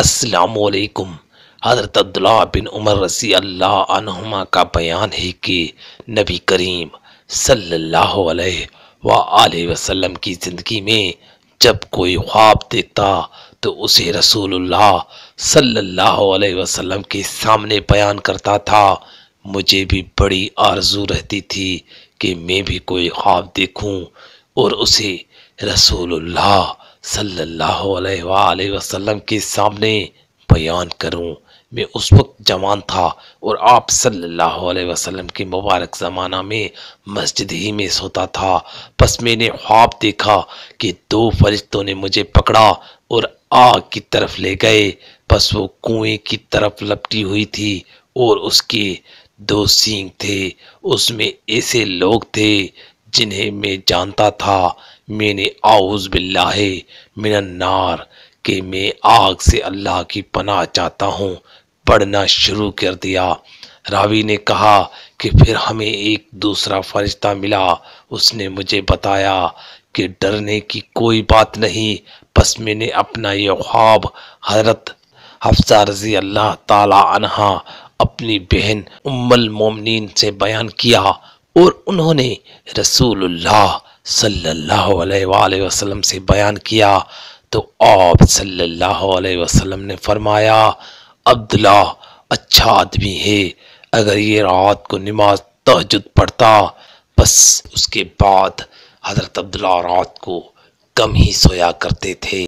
السلام علیکم حضرت عبداللہ بن عمر رسی اللہ عنہما کا بیان ہے کہ نبی کریم صلی اللہ علیہ وآلہ وسلم کی زندگی میں جب کوئی خواب دیکھتا تو اسے رسول اللہ صلی اللہ علیہ وسلم کے سامنے بیان کرتا تھا مجھے بھی بڑی آرزو رہتی تھی کہ میں بھی کوئی خواب دیکھوں اور اسے رسول اللہ صلی اللہ علیہ وآلہ وسلم کے سامنے بیان کروں میں اس وقت جوان تھا اور آپ صلی اللہ علیہ وسلم کے مبارک زمانہ میں مسجد ہی میں سوتا تھا بس میں نے خواب دیکھا کہ دو فرشتوں نے مجھے پکڑا اور آگ کی طرف لے گئے بس وہ کنویں کی طرف لپٹی ہوئی تھی اور اس کے دو سینگ تھے اس میں ایسے لوگ تھے جنہیں میں جانتا تھا میں نے آؤز من النار کہ میں آگ سے اللہ کی پناہ چاہتا ہوں پڑھنا شروع کر دیا راوی نے کہا کہ پھر ہمیں ایک دوسرا فرشتہ ملا اس نے مجھے بتایا کہ ڈرنے کی کوئی بات نہیں بس میں نے اپنا یہ خواب حضرت حفظہ رضی اللہ تعالی عنہ اپنی بہن ام المومنین سے بیان کیا اور انہوں نے رسول اللہ صلی اللہ علیہ وآلہ وسلم سے بیان کیا تو آپ صلی اللہ علیہ وسلم نے فرمایا عبداللہ اچھا آدمی ہے اگر یہ رات کو نماز تہجد پڑھتا بس اس کے بعد حضرت عبداللہ رات کو کم ہی سویا کرتے تھے